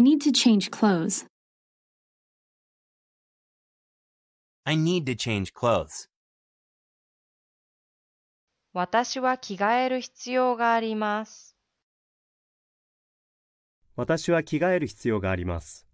I need to change clothes. I need to change clothes. 私は着替える必要があります。私は着替える必要があります。